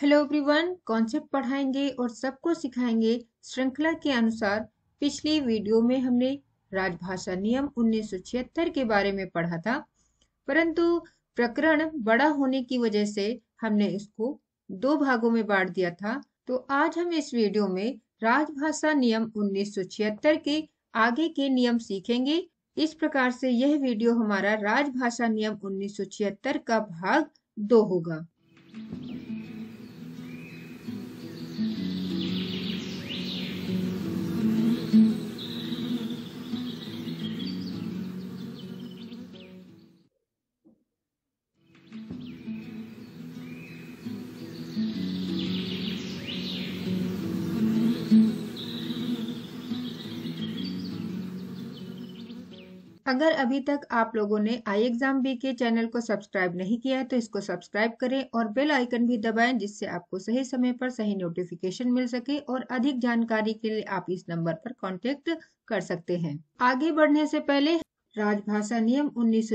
Hello everyone concept पढ़ाएंगे और सबको सिखाएंगे श्रृंखला के अनुसार पिछली वीडियो में हमने राजभाषा नियम उन्नीस के बारे में पढ़ा था परंतु प्रकरण बड़ा होने की वजह से हमने इसको दो भागों में बांट दिया था तो आज हम इस वीडियो में राजभाषा नियम उन्नीस के आगे के नियम सीखेंगे इस प्रकार से यह वीडियो हमारा राजभाषा नियम उन्नीस का भाग दो होगा अगर अभी तक आप लोगों ने आई एग्जाम बी के चैनल को सब्सक्राइब नहीं किया है तो इसको सब्सक्राइब करें और बेल आइकन भी दबाएं जिससे आपको सही समय पर सही नोटिफिकेशन मिल सके और अधिक जानकारी के लिए आप इस नंबर पर कांटेक्ट कर सकते हैं आगे बढ़ने से पहले राजभाषा नियम उन्नीस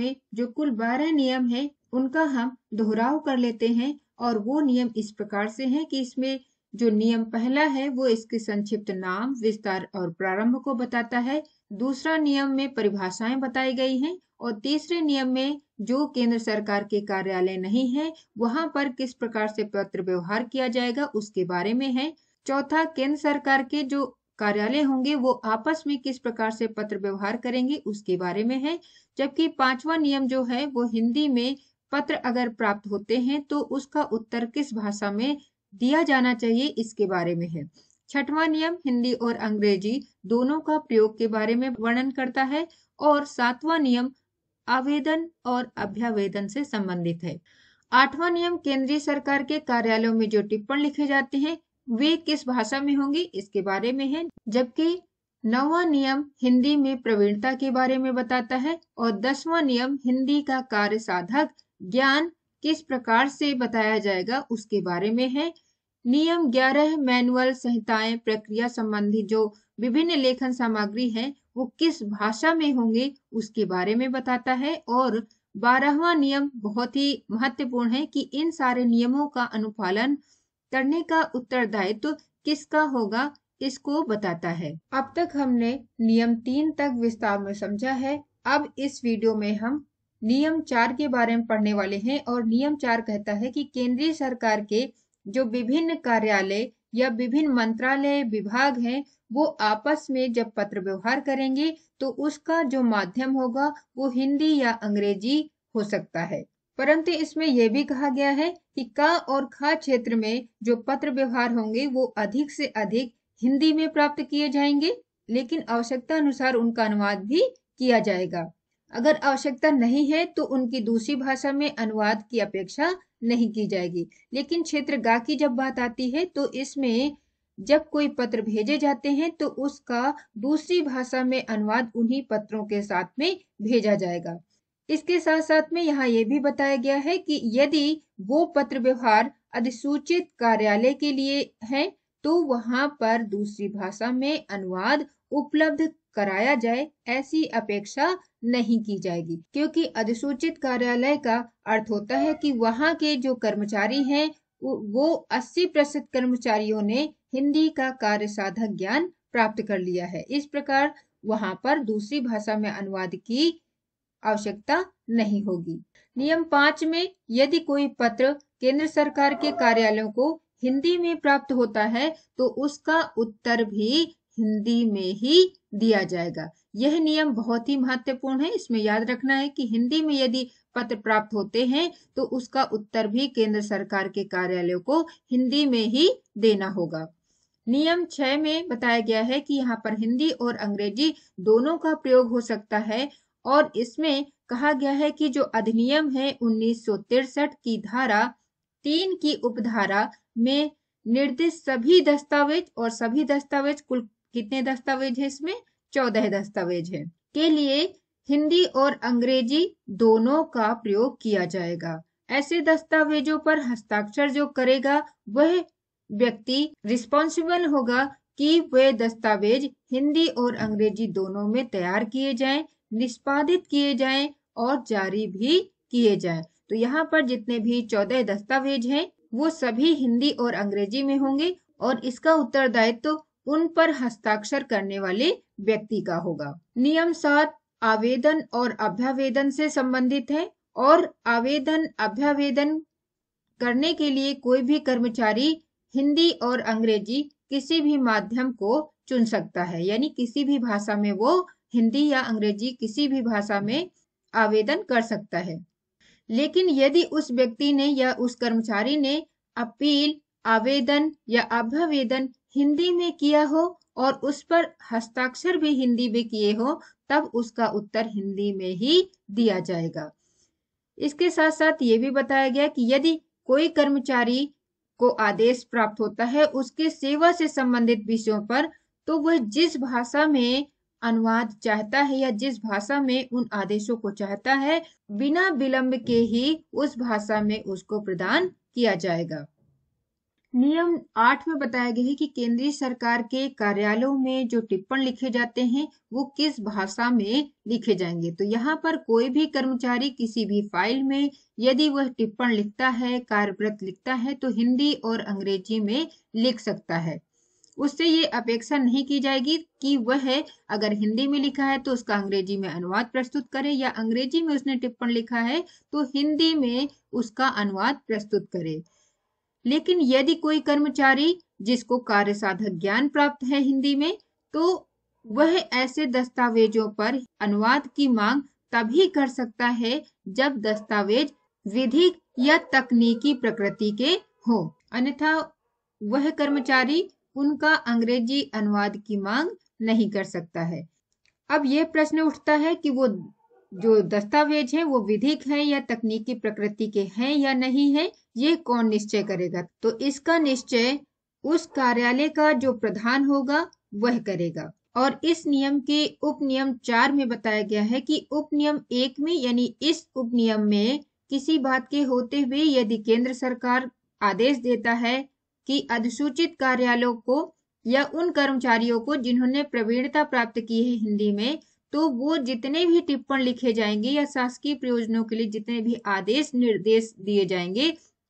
में जो कुल बारह नियम है उनका हम दोहराव कर लेते हैं और वो नियम इस प्रकार से है की इसमें जो नियम पहला है वो इसके संक्षिप्त नाम विस्तार और प्रारंभ को बताता है दूसरा नियम में परिभाषाएं बताई गई हैं और तीसरे नियम में जो केंद्र सरकार के कार्यालय नहीं है वहां पर किस प्रकार से पत्र व्यवहार किया जाएगा उसके बारे में है चौथा केंद्र सरकार के जो कार्यालय होंगे वो आपस में किस प्रकार से पत्र व्यवहार करेंगे उसके बारे में है जबकि पांचवा नियम जो है वो हिंदी में पत्र अगर प्राप्त होते हैं तो उसका उत्तर किस भाषा में दिया जाना चाहिए इसके बारे में है छठवां नियम हिंदी और अंग्रेजी दोनों का प्रयोग के बारे में वर्णन करता है और सातवां नियम आवेदन और अभ्यावेदन से संबंधित है आठवां नियम केंद्रीय सरकार के कार्यालयों में जो टिप्पण लिखे जाते हैं वे किस भाषा में होंगी इसके बारे में है जबकि नौवा नियम हिंदी में प्रवीणता के बारे में बताता है और दसवां नियम हिंदी का कार्य साधक ज्ञान किस प्रकार से बताया जाएगा उसके बारे में है नियम ग्यारह मैनुअल संहिताएं प्रक्रिया संबंधी जो विभिन्न लेखन सामग्री है वो किस भाषा में होंगे उसके बारे में बताता है और बारहवा नियम बहुत ही महत्वपूर्ण है कि इन सारे नियमों का अनुपालन करने का उत्तरदायित्व तो किसका होगा इसको बताता है अब तक हमने नियम तीन तक विस्तार में समझा है अब इस वीडियो में हम नियम चार के बारे में पढ़ने वाले हैं और नियम चार कहता है कि केंद्रीय सरकार के जो विभिन्न कार्यालय या विभिन्न मंत्रालय विभाग हैं वो आपस में जब पत्र व्यवहार करेंगे तो उसका जो माध्यम होगा वो हिंदी या अंग्रेजी हो सकता है परंतु इसमें यह भी कहा गया है कि का और खा क्षेत्र में जो पत्र व्यवहार होंगे वो अधिक से अधिक हिंदी में प्राप्त किए जाएंगे लेकिन आवश्यकता अनुसार उनका अनुवाद भी किया जाएगा अगर आवश्यकता नहीं है तो उनकी दूसरी भाषा में अनुवाद की अपेक्षा नहीं की जाएगी लेकिन क्षेत्र गा की जब बात आती है तो इसमें जब कोई पत्र भेजे जाते हैं तो उसका दूसरी भाषा में अनुवाद उन्हीं पत्रों के साथ में भेजा जाएगा इसके साथ साथ में यहाँ ये भी बताया गया है कि यदि वो पत्र व्यवहार अधिसूचित कार्यालय के लिए है तो वहां पर दूसरी भाषा में अनुवाद उपलब्ध कराया जाए ऐसी अपेक्षा नहीं की जाएगी क्योंकि अधिसूचित कार्यालय का अर्थ होता है कि वहाँ के जो कर्मचारी हैं वो 80 प्रतिशत कर्मचारियों ने हिंदी का कार्य साधक ज्ञान प्राप्त कर लिया है इस प्रकार वहाँ पर दूसरी भाषा में अनुवाद की आवश्यकता नहीं होगी नियम पांच में यदि कोई पत्र केंद्र सरकार के कार्यालयों को हिंदी में प्राप्त होता है तो उसका उत्तर भी हिंदी में ही दिया जाएगा यह नियम बहुत ही महत्वपूर्ण है इसमें याद रखना है कि हिंदी में यदि पत्र प्राप्त होते हैं तो उसका उत्तर भी केंद्र सरकार के कार्यालयों को हिंदी में ही देना होगा नियम छह में बताया गया है कि यहाँ पर हिंदी और अंग्रेजी दोनों का प्रयोग हो सकता है और इसमें कहा गया है कि जो अधिनियम है उन्नीस की धारा तीन की उपधारा में निर्दिष्ट सभी दस्तावेज और सभी दस्तावेज कुल कितने दस्तावेज है इसमें चौदह दस्तावेज है के लिए हिंदी और अंग्रेजी दोनों का प्रयोग किया जाएगा ऐसे दस्तावेजों पर हस्ताक्षर जो करेगा वह व्यक्ति रिस्पॉन्सिबल होगा कि वे दस्तावेज हिंदी और अंग्रेजी दोनों में तैयार किए जाएं, निष्पादित किए जाएं और जारी भी किए जाएं। तो यहाँ पर जितने भी चौदह दस्तावेज हैं वो सभी हिंदी और अंग्रेजी में होंगे और इसका उत्तरदायित्व तो उन पर हस्ताक्षर करने वाले व्यक्ति का होगा नियम सात आवेदन और अभ्यावेदन से संबंधित है और आवेदन अभ्यावेदन करने के लिए कोई भी कर्मचारी हिंदी और अंग्रेजी किसी भी माध्यम को चुन सकता है यानी किसी भी भाषा में वो हिंदी या अंग्रेजी किसी भी भाषा में आवेदन कर सकता है लेकिन यदि उस व्यक्ति ने या उस कर्मचारी ने अपील आवेदन या अभ्यावेदन हिंदी में किया हो और उस पर हस्ताक्षर भी हिंदी में किए हो तब उसका उत्तर हिंदी में ही दिया जाएगा इसके साथ साथ ये भी बताया गया कि यदि कोई कर्मचारी को आदेश प्राप्त होता है उसके सेवा से संबंधित विषयों पर तो वह जिस भाषा में अनुवाद चाहता है या जिस भाषा में उन आदेशों को चाहता है बिना विलंब के ही उस भाषा में उसको प्रदान किया जाएगा नियम आठ में बताया गया है कि केंद्रीय सरकार के कार्यालयों में जो टिप्पण लिखे जाते हैं वो किस भाषा में लिखे जाएंगे तो यहाँ पर कोई भी कर्मचारी किसी भी फाइल में यदि वह टिप्पण लिखता है कार्यव्रत लिखता है तो हिंदी और अंग्रेजी में लिख सकता है उससे ये अपेक्षा नहीं की जाएगी कि वह अगर हिंदी में लिखा है तो उसका अंग्रेजी में अनुवाद प्रस्तुत करे या अंग्रेजी में उसने टिप्पण लिखा है तो हिंदी में उसका अनुवाद प्रस्तुत करे लेकिन यदि कोई कर्मचारी जिसको कार्य साधक ज्ञान प्राप्त है हिंदी में तो वह ऐसे दस्तावेजों पर अनुवाद की मांग तभी कर सकता है जब दस्तावेज विधिक या तकनीकी प्रकृति के हो अन्यथा वह कर्मचारी उनका अंग्रेजी अनुवाद की मांग नहीं कर सकता है अब यह प्रश्न उठता है कि वो जो दस्तावेज है वो विधिक है या तकनीकी प्रकृति के हैं या नहीं है ये कौन निश्चय करेगा तो इसका निश्चय उस कार्यालय का जो प्रधान होगा वह करेगा और इस नियम के उपनियम चार में बताया गया है कि उपनियम एक में यानी इस उपनियम में किसी बात के होते हुए यदि केंद्र सरकार आदेश देता है कि अधिसूचित कार्यालयों को या उन कर्मचारियों को जिन्होंने प्रवीणता प्राप्त की है हिंदी में तो वो जितने भी टिप्पण लिखे जाएंगे या शासकीय प्रयोजनों के लिए जितने भी आदेश निर्देश दिए जाएंगे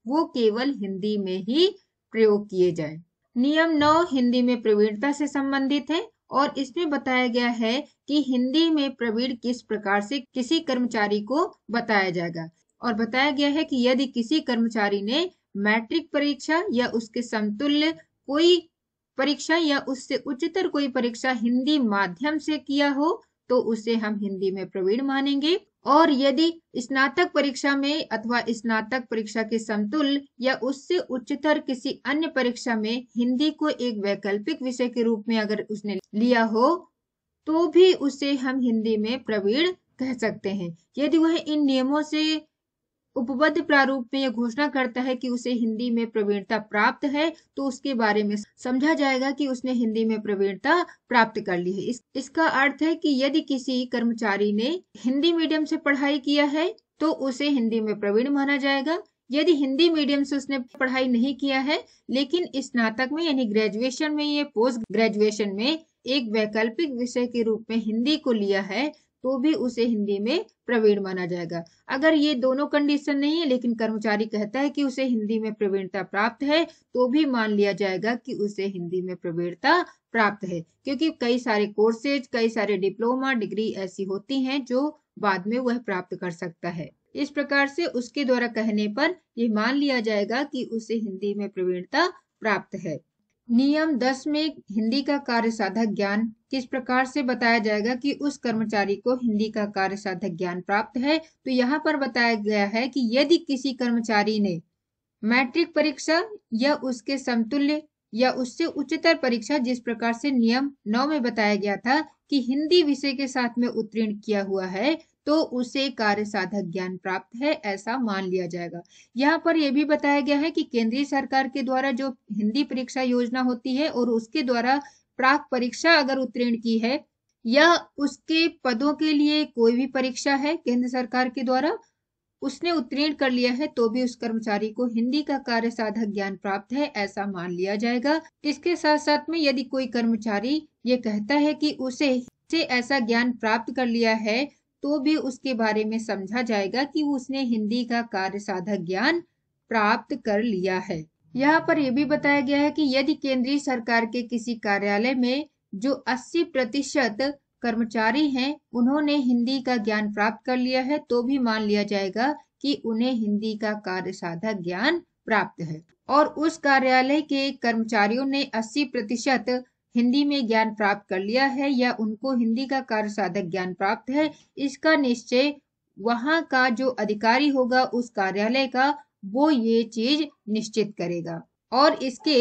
वो केवल हिंदी में ही प्रयोग किए जाए नियम नौ हिंदी में प्रवीणता से संबंधित है और इसमें बताया गया है कि हिंदी में प्रवीण किस प्रकार से किसी कर्मचारी को बताया जाएगा और बताया गया है कि यदि किसी कर्मचारी ने मैट्रिक परीक्षा या उसके समतुल्य कोई परीक्षा या उससे उच्चतर कोई परीक्षा हिंदी माध्यम से किया हो तो उसे हम हिंदी में प्रवीण मानेंगे और यदि स्नातक परीक्षा में अथवा स्नातक परीक्षा के समतुल या उससे उच्चतर किसी अन्य परीक्षा में हिंदी को एक वैकल्पिक विषय के रूप में अगर उसने लिया हो तो भी उसे हम हिंदी में प्रवीण कह सकते हैं यदि वह इन नियमों से उपबद्ध प्रारूप में यह घोषणा करता है कि उसे हिंदी में प्रवीणता प्राप्त है तो उसके बारे में समझा जाएगा कि उसने हिंदी में प्रवीणता प्राप्त कर ली है इस, इसका अर्थ है कि यदि किसी कर्मचारी ने हिंदी मीडियम से पढ़ाई किया है तो उसे हिंदी में प्रवीण माना जाएगा यदि हिंदी मीडियम से उसने पढ़ाई नहीं किया है लेकिन स्नातक में यानी ग्रेजुएशन में या पोस्ट ग्रेजुएशन में एक वैकल्पिक विषय के रूप में हिंदी को लिया है तो भी उसे हिंदी में प्रवीण माना जाएगा अगर ये दोनों कंडीशन नहीं है लेकिन कर्मचारी कहता है कि उसे हिंदी में प्रवीणता प्राप्त है तो भी मान लिया जाएगा कि उसे हिंदी में प्रवीणता प्राप्त है क्योंकि कई सारे कोर्सेज कई सारे डिप्लोमा डिग्री ऐसी होती हैं जो बाद में वह प्राप्त कर सकता है इस प्रकार से उसके द्वारा कहने पर यह मान लिया जाएगा कि उसे हिंदी में प्रवीणता प्राप्त है नियम दस में हिंदी का कार्य साधक ज्ञान किस प्रकार से बताया जाएगा कि उस कर्मचारी को हिंदी का कार्य साधक ज्ञान प्राप्त है तो यहाँ पर बताया गया है कि यदि किसी कर्मचारी ने मैट्रिक परीक्षा या उसके समतुल्य या उससे उच्चतर परीक्षा जिस प्रकार से नियम नौ में बताया गया था कि हिंदी विषय के साथ में उत्तीर्ण किया हुआ है तो उसे कार्य साधक ज्ञान प्राप्त है ऐसा मान लिया जाएगा यहाँ पर यह भी बताया गया है कि केंद्रीय सरकार के द्वारा जो हिंदी परीक्षा योजना होती है और उसके द्वारा प्राक परीक्षा अगर उत्तीर्ण की है या उसके पदों के लिए कोई भी परीक्षा है केंद्र सरकार के द्वारा उसने उत्तीर्ण कर लिया है तो भी उस कर्मचारी को हिंदी का कार्य साधक ज्ञान प्राप्त है ऐसा मान लिया जाएगा इसके साथ साथ में यदि कोई कर्मचारी ये कहता है कि उसे से ऐसा ज्ञान प्राप्त कर लिया है तो भी उसके बारे में समझा जाएगा कि उसने हिंदी का कार्य साधक ज्ञान प्राप्त कर लिया है यहाँ पर यह भी बताया गया है कि यदि केंद्रीय सरकार के किसी कार्यालय में जो 80 प्रतिशत कर्मचारी हैं उन्होंने हिंदी का ज्ञान प्राप्त कर लिया है तो भी मान लिया जाएगा कि उन्हें हिंदी का कार्य साधक ज्ञान प्राप्त है और उस कार्यालय के कर्मचारियों ने 80 प्रतिशत हिंदी में ज्ञान प्राप्त कर लिया है या उनको हिंदी का कार्य साधक ज्ञान प्राप्त है इसका निश्चय वहां का जो अधिकारी होगा उस कार्यालय का वो ये चीज निश्चित करेगा और इसके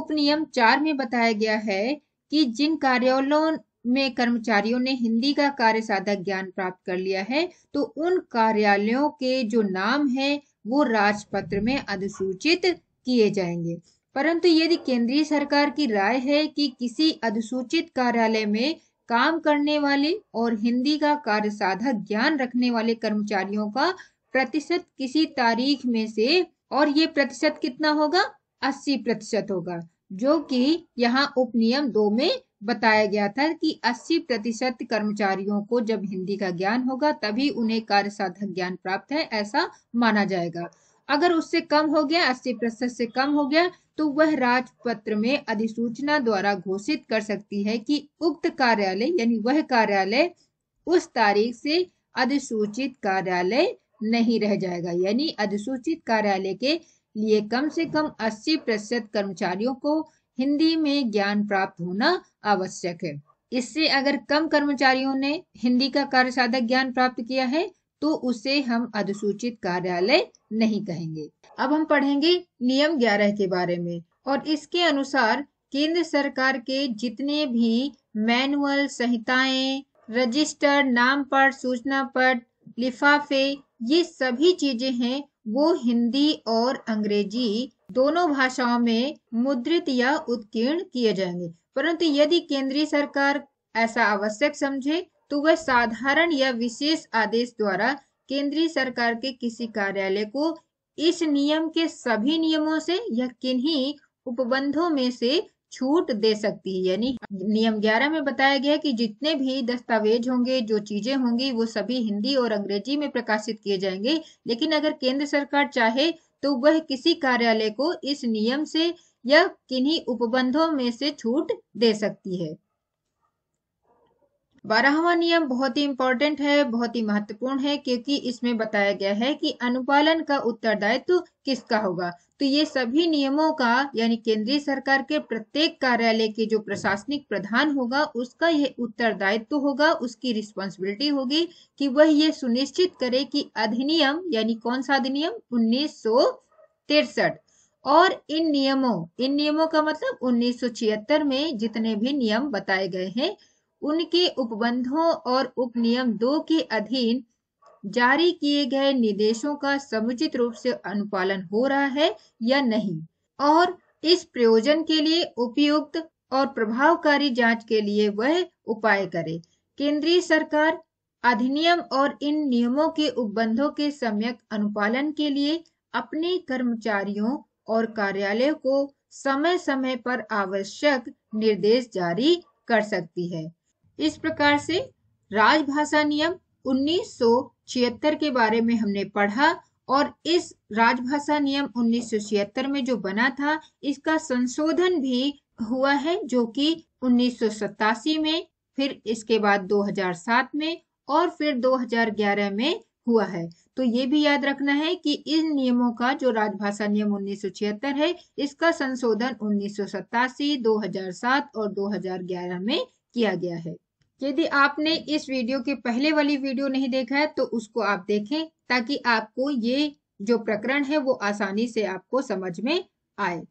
उपनियम चार में बताया गया है कि जिन कार्यालयों में कर्मचारियों ने हिंदी का कार्य साधक ज्ञान प्राप्त कर लिया है तो उन कार्यालयों के जो नाम है वो राजपत्र में अधिसूचित किए जाएंगे परंतु यदि केंद्रीय सरकार की राय है कि किसी अधिसूचित कार्यालय में काम करने वाले और हिंदी का कार्य साधक ज्ञान रखने वाले कर्मचारियों का प्रतिशत किसी तारीख में से और ये प्रतिशत कितना होगा अस्सी प्रतिशत होगा जो कि यहाँ उपनियम दो में बताया गया था कि 80 प्रतिशत कर्मचारियों को जब हिंदी का ज्ञान होगा तभी उन्हें कार्य साधक ज्ञान प्राप्त है ऐसा माना जाएगा अगर उससे कम हो गया अस्सी प्रतिशत से कम हो गया तो वह राजपत्र में अधिसूचना द्वारा घोषित कर सकती है कि उक्त कार्यालय यानी वह कार्यालय उस तारीख से अधिसूचित कार्यालय नहीं रह जाएगा यानी अधिसूचित कार्यालय के लिए कम से कम 80 प्रतिशत कर्मचारियों को हिंदी में ज्ञान प्राप्त होना आवश्यक है इससे अगर कम कर्मचारियों ने हिंदी का कार्य साधक ज्ञान प्राप्त किया है तो उसे हम अधिसूचित कार्यालय नहीं कहेंगे अब हम पढ़ेंगे नियम 11 के बारे में और इसके अनुसार केंद्र सरकार के जितने भी मैनुअल संहिताएं रजिस्टर नाम पर सूचना पट लिफाफे ये सभी चीजें हैं वो हिंदी और अंग्रेजी दोनों भाषाओं में मुद्रित या उत्कीर्ण किए जाएंगे परंतु यदि केंद्रीय सरकार ऐसा आवश्यक समझे तो वह साधारण या विशेष आदेश द्वारा केंद्रीय सरकार के किसी कार्यालय को इस नियम के सभी नियमों से या किन्हीं उपबंधों में से छूट दे सकती है यानी नियम 11 में बताया गया कि जितने भी दस्तावेज होंगे जो चीजें होंगी वो सभी हिंदी और अंग्रेजी में प्रकाशित किए जाएंगे लेकिन अगर केंद्र सरकार चाहे तो वह किसी कार्यालय को इस नियम से या किन्हीं उपबंधों में से छूट दे सकती है बारहवा नियम बहुत ही इंपॉर्टेंट है बहुत ही महत्वपूर्ण है क्योंकि इसमें बताया गया है कि अनुपालन का उत्तरदायित्व किसका होगा तो ये सभी नियमों का यानी केंद्रीय सरकार के प्रत्येक कार्यालय के जो प्रशासनिक प्रधान होगा उसका यह उत्तरदायित्व होगा उसकी रिस्पॉन्सिबिलिटी होगी कि वह ये सुनिश्चित करे कि अधिनियम यानी कौन सा अधिनियम उन्नीस और इन नियमों इन नियमों का मतलब 1976 में जितने भी नियम बताए गए हैं उनके उपबंधों और उपनियम दो के अधीन जारी किए गए निर्देशों का समुचित रूप से अनुपालन हो रहा है या नहीं और इस प्रयोजन के लिए उपयुक्त और प्रभावकारी जांच के लिए वह उपाय करे केंद्रीय सरकार अधिनियम और इन नियमों के उपबंधों के सम्यक अनुपालन के लिए अपने कर्मचारियों और कार्यालय को समय समय पर आवश्यक निर्देश जारी कर सकती है इस प्रकार से राजभाषा नियम उन्नीस के बारे में हमने पढ़ा और इस राजभाषा नियम उन्नीस में जो बना था इसका संशोधन भी हुआ है जो कि उन्नीस में फिर इसके बाद 2007 में और फिर 2011 में हुआ है तो ये भी याद रखना है कि इन नियमों का जो राजभाषा नियम उन्नीस है इसका संशोधन उन्नीस 2007 और 2011 में किया गया है यदि आपने इस वीडियो के पहले वाली वीडियो नहीं देखा है तो उसको आप देखें ताकि आपको ये जो प्रकरण है वो आसानी से आपको समझ में आए